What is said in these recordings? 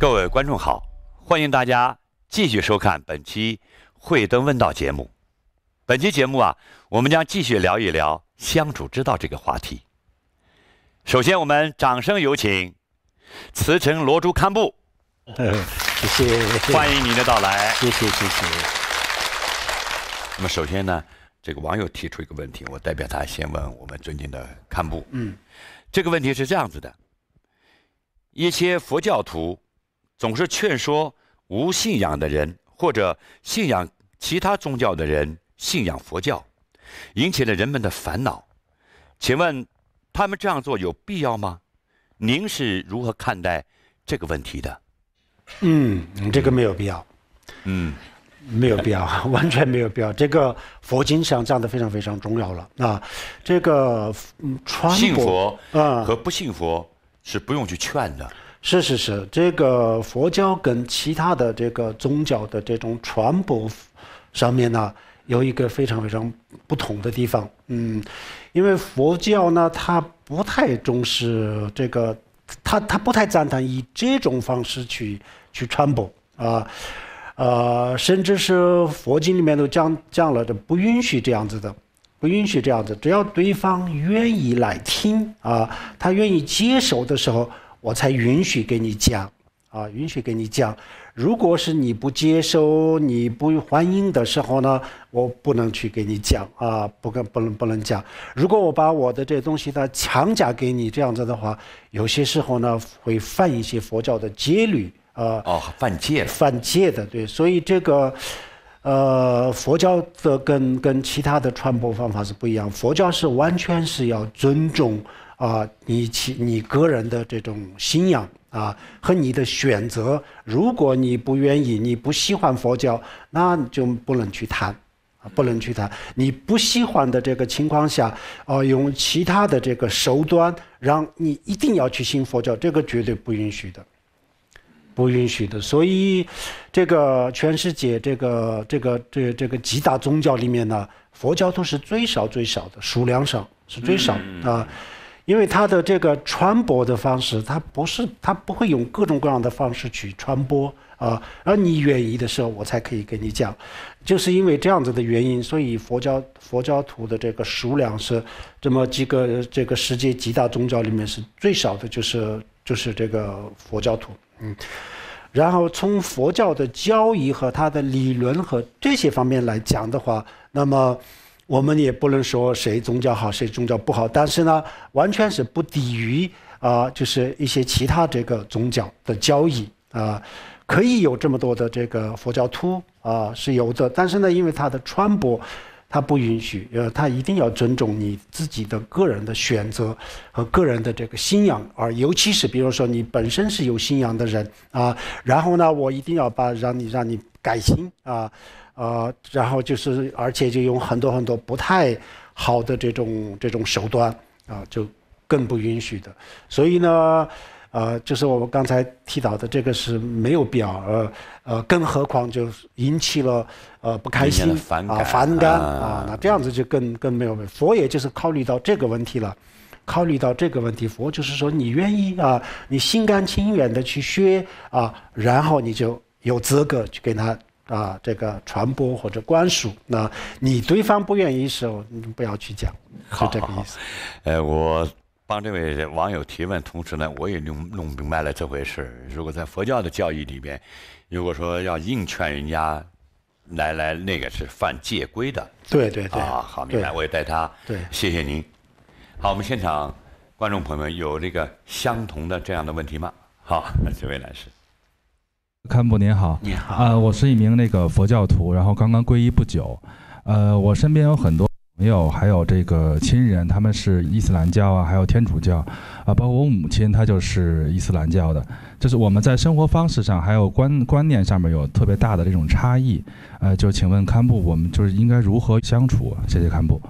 各位观众好，欢迎大家继续收看本期《慧灯问道》节目。本期节目啊，我们将继续聊一聊相处之道这个话题。首先，我们掌声有请慈城罗珠堪布。谢谢，欢迎您的到来。谢谢，谢谢。那么，首先呢，这个网友提出一个问题，我代表他先问我们尊敬的堪布。嗯。这个问题是这样子的：一些佛教徒。总是劝说无信仰的人或者信仰其他宗教的人信仰佛教，引起了人们的烦恼。请问他们这样做有必要吗？您是如何看待这个问题的？嗯，这个没有必要。嗯，没有必要，完全没有必要。这个佛经上讲的非常非常重要了啊。这个信佛和不信佛是不用去劝的。是是是，这个佛教跟其他的这个宗教的这种传播上面呢，有一个非常非常不同的地方。嗯，因为佛教呢，它不太重视这个，它它不太赞同以这种方式去去传播啊，呃，甚至是佛经里面都讲讲了，这不允许这样子的，不允许这样子。只要对方愿意来听啊，他愿意接受的时候。我才允许给你讲，啊，允许给你讲。如果是你不接受、你不欢迎的时候呢，我不能去给你讲，啊，不跟不能不能讲。如果我把我的这东西呢强加给你这样子的话，有些时候呢会犯一些佛教的戒律，啊。哦，犯戒。犯戒的，对。所以这个，呃，佛教的跟跟其他的传播方法是不一样。佛教是完全是要尊重。啊，你其你个人的这种信仰啊，和你的选择，如果你不愿意，你不喜欢佛教，那就不能去谈，啊，不能去谈。你不喜欢的这个情况下，啊，用其他的这个手段让你一定要去信佛教，这个绝对不允许的，不允许的。所以，这个全世界这个这个这这个几大宗教里面呢，佛教都是最少最少的数量上是最少啊。因为它的这个传播的方式，它不是，它不会用各种各样的方式去传播啊。而你远意的时候，我才可以跟你讲，就是因为这样子的原因，所以佛教佛教徒的这个数量是这么几个这个世界几大宗教里面是最少的，就是就是这个佛教徒。嗯，然后从佛教的教义和它的理论和这些方面来讲的话，那么。我们也不能说谁宗教好，谁宗教不好，但是呢，完全是不低于啊，就是一些其他这个宗教的交易啊，可以有这么多的这个佛教徒啊是有的，但是呢，因为它的传播，它不允许，呃，它一定要尊重你自己的个人的选择和个人的这个信仰，而尤其是比如说你本身是有信仰的人啊，然后呢，我一定要把让你让你改心啊。啊，然后就是，而且就用很多很多不太好的这种这种手段啊，就更不允许的。所以呢，呃，就是我们刚才提到的，这个是没有必要，呃呃，更何况就引起了呃不开心啊，烦感啊，那这样子就更更没有。问佛也就是考虑到这个问题了，考虑到这个问题，佛就是说你愿意啊，你心甘情愿的去学啊，然后你就有资格去给他。啊，这个传播或者官署。那你对方不愿意时候，你不要去讲，是这个意思。呃，我帮这位网友提问，同时呢，我也弄弄明白了这回事。如果在佛教的教义里边，如果说要硬劝人家来来那个是犯戒规的，对对对，啊，好明白，我也代他，对，谢谢您。好，我们现场观众朋友们有这个相同的这样的问题吗？好，这位男士。坎布您好，你好啊，我是一名那个佛教徒，然后刚刚皈依不久，呃，我身边有很多朋友，还有这个亲人，他们是伊斯兰教啊，还有天主教啊，包括我母亲，她就是伊斯兰教的，就是我们在生活方式上，还有观观念上面有特别大的这种差异，呃，就请问坎布，我们就是应该如何相处？谢谢坎布。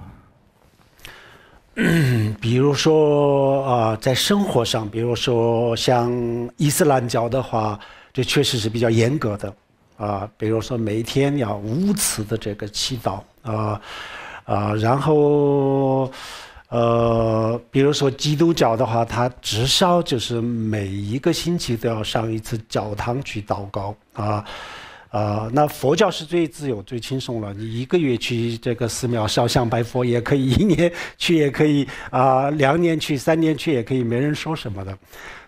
比如说啊，在生活上，比如说像伊斯兰教的话。这确实是比较严格的，啊，比如说每天要五次的这个祈祷，啊啊，然后呃，比如说基督教的话，他至少就是每一个星期都要上一次教堂去祷告，啊啊，那佛教是最自由、最轻松了，你一个月去这个寺庙烧香拜佛也可以，一年去也可以，啊，两年去、三年去也可以，没人说什么的。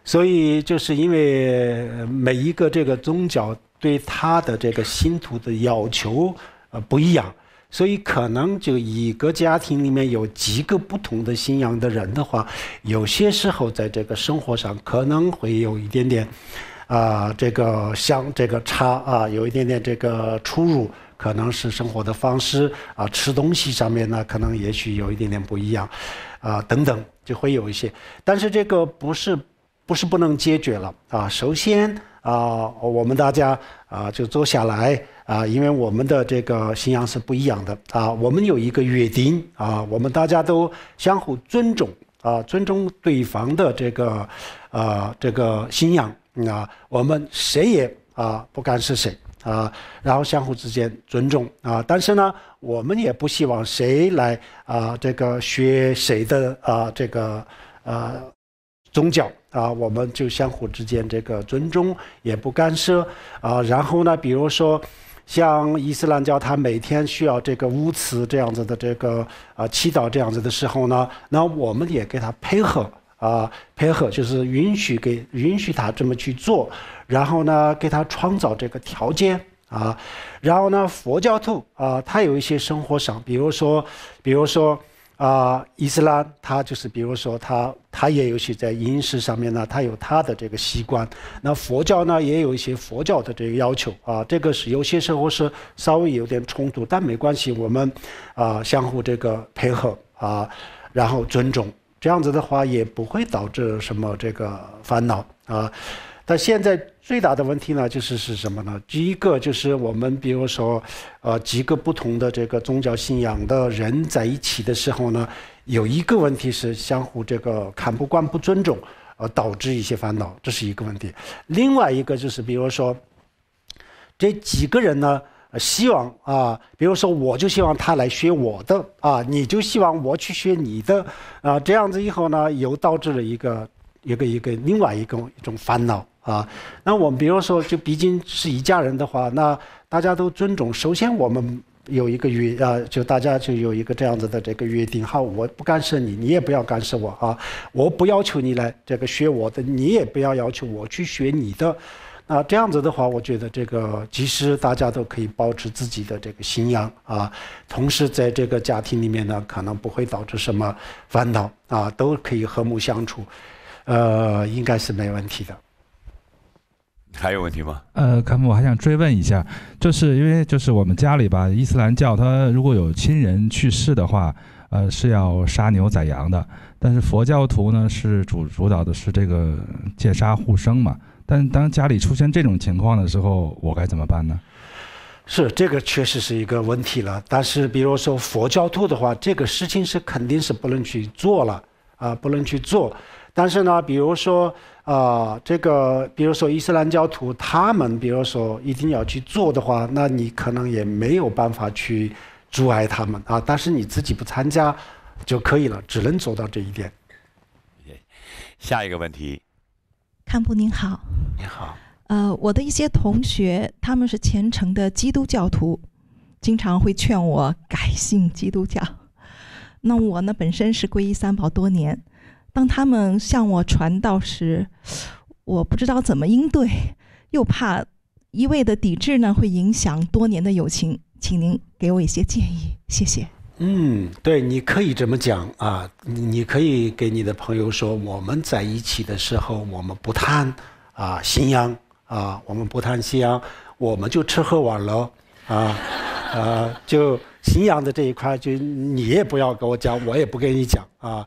所以，就是因为每一个这个宗教对他的这个信徒的要求呃不一样，所以可能就一个家庭里面有几个不同的信仰的人的话，有些时候在这个生活上可能会有一点点啊，这个相这个差啊，有一点点这个出入，可能是生活的方式啊，吃东西上面呢，可能也许有一点点不一样啊，等等，就会有一些，但是这个不是。不是不能解决了啊！首先啊，我们大家啊就坐下来啊，因为我们的这个信仰是不一样的啊。我们有一个约定啊，我们大家都相互尊重啊，尊重对方的这个啊这个信仰啊。我们谁也啊不干涉谁啊，然后相互之间尊重啊。但是呢，我们也不希望谁来啊这个学谁的啊这个呃。宗教啊，我们就相互之间这个尊重，也不干涉啊。然后呢，比如说像伊斯兰教，他每天需要这个五次这样子的这个啊祈祷这样子的时候呢，那我们也给他配合啊，配合就是允许给允许他这么去做，然后呢给他创造这个条件啊。然后呢，佛教徒啊，他有一些生活上，比如说，比如说。啊，伊斯兰它就是，比如说它它也有些在饮食上面呢，它有它的这个习惯。那佛教呢，也有一些佛教的这个要求啊。这个是有些时候是稍微有点冲突，但没关系，我们啊相互这个配合啊，然后尊重，这样子的话也不会导致什么这个烦恼啊。但现在最大的问题呢，就是是什么呢？第一个就是我们比如说，呃，几个不同的这个宗教信仰的人在一起的时候呢，有一个问题是相互这个看不惯、不尊重，呃，导致一些烦恼，这是一个问题。另外一个就是比如说，这几个人呢，希望啊，比如说我就希望他来学我的啊，你就希望我去学你的啊，这样子以后呢，又导致了一个一个一个另外一个一种烦恼。啊，那我们比如说，就毕竟是一家人的话，那大家都尊重。首先，我们有一个约啊，就大家就有一个这样子的这个约定。好，我不干涉你，你也不要干涉我啊。我不要求你来这个学我的，你也不要要求我去学你的。啊，这样子的话，我觉得这个，即使大家都可以保持自己的这个信仰啊，同时在这个家庭里面呢，可能不会导致什么烦恼啊，都可以和睦相处，呃，应该是没问题的。还有问题吗？呃，看姆，我还想追问一下，就是因为就是我们家里吧，伊斯兰教他如果有亲人去世的话，呃，是要杀牛宰羊的。但是佛教徒呢，是主主导的是这个戒杀护生嘛。但当家里出现这种情况的时候，我该怎么办呢？是这个确实是一个问题了。但是比如说佛教徒的话，这个事情是肯定是不能去做了啊，不能去做。但是呢，比如说，啊，这个，比如说伊斯兰教徒，他们比如说一定要去做的话，那你可能也没有办法去阻碍他们啊。但是你自己不参加就可以了，只能做到这一点。下一个问题，看布您好，你好，呃，我的一些同学，他们是虔诚的基督教徒，经常会劝我改信基督教。那我呢，本身是皈依三宝多年。当他们向我传道时，我不知道怎么应对，又怕一味的抵制呢，会影响多年的友情。请您给我一些建议，谢谢。嗯，对，你可以这么讲啊，你可以给你的朋友说，我们在一起的时候，我们不谈啊信仰啊，我们不谈信仰，我们就吃喝玩乐啊啊，就信仰的这一块，就你也不要跟我讲，我也不跟你讲啊。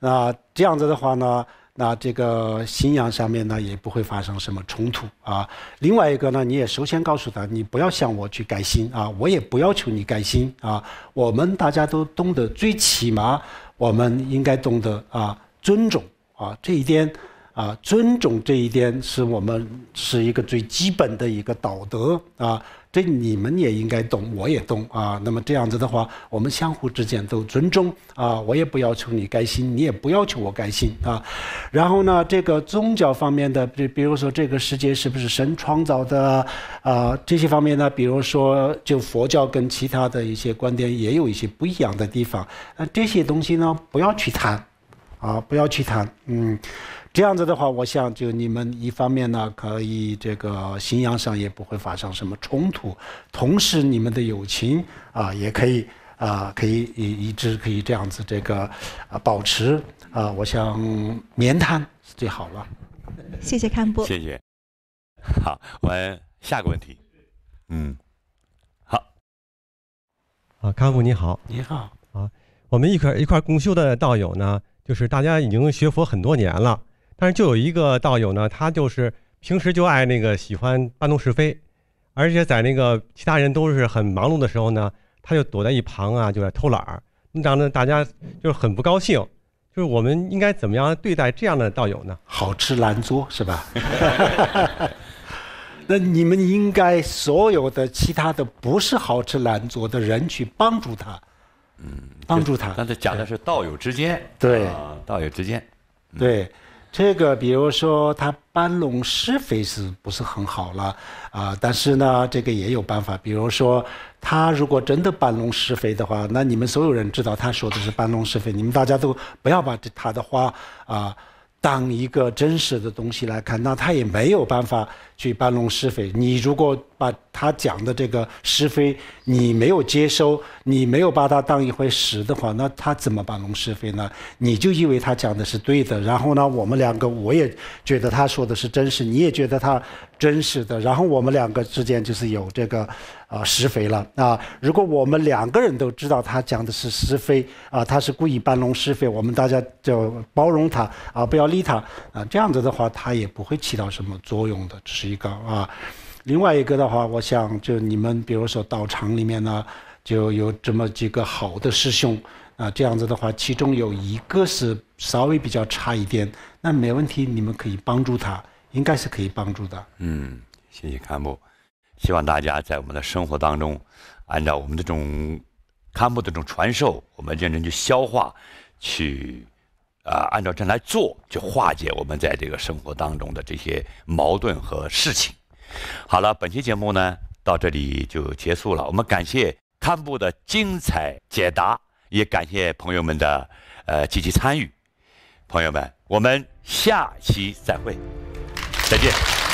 那这样子的话呢，那这个信仰上面呢也不会发生什么冲突啊。另外一个呢，你也首先告诉他，你不要向我去改心啊，我也不要求你改心啊。我们大家都懂得，最起码我们应该懂得啊，尊重啊这一点。啊，尊重这一点是我们是一个最基本的一个道德啊，这你们也应该懂，我也懂啊。那么这样子的话，我们相互之间都尊重啊，我也不要求你改心，你也不要求我改心啊。然后呢，这个宗教方面的，比比如说这个世界是不是神创造的啊，这些方面呢，比如说就佛教跟其他的一些观点也有一些不一样的地方，那这些东西呢，不要去谈啊，不要去谈，嗯。这样子的话，我想就你们一方面呢，可以这个信仰上也不会发生什么冲突，同时你们的友情啊，也可以啊，可以一一直可以这样子这个啊保持啊，我想免谈是最好了。谢谢康波，谢谢。好，我们下个问题。嗯，好。啊，康布你好。你好。啊，我们一块一块共修的道友呢，就是大家已经学佛很多年了。但是就有一个道友呢，他就是平时就爱那个喜欢搬弄是非，而且在那个其他人都是很忙碌的时候呢，他就躲在一旁啊，就在偷懒儿，让呢大家就是很不高兴。就是我们应该怎么样对待这样的道友呢？好吃懒做是吧？那你们应该所有的其他的不是好吃懒做的人去帮助他，嗯，帮助他。但是讲的是道友之间，对道友之间，对。这个，比如说他搬弄施肥是不是很好了啊？但是呢，这个也有办法。比如说，他如果真的搬弄施肥的话，那你们所有人知道他说的是搬弄施肥，你们大家都不要把这他的话啊。当一个真实的东西来看，那他也没有办法去搬弄是非。你如果把他讲的这个是非，你没有接收，你没有把它当一回事的话，那他怎么搬弄是非呢？你就以为他讲的是对的，然后呢，我们两个我也觉得他说的是真实，你也觉得他真实的，然后我们两个之间就是有这个。啊，施肥了啊！如果我们两个人都知道他讲的是施肥啊，他是故意搬弄是非，我们大家就包容他啊，不要理他啊，这样子的话，他也不会起到什么作用的，这是一个啊。另外一个的话，我想就你们比如说道场里面呢，就有这么几个好的师兄啊，这样子的话，其中有一个是稍微比较差一点，那没问题，你们可以帮助他，应该是可以帮助的。嗯，谢谢看布。希望大家在我们的生活当中，按照我们这种堪布的这种传授，我们认真去消化，去啊按照这来做，去化解我们在这个生活当中的这些矛盾和事情。好了，本期节目呢到这里就结束了。我们感谢堪布的精彩解答，也感谢朋友们的呃积极参与。朋友们，我们下期再会，再见。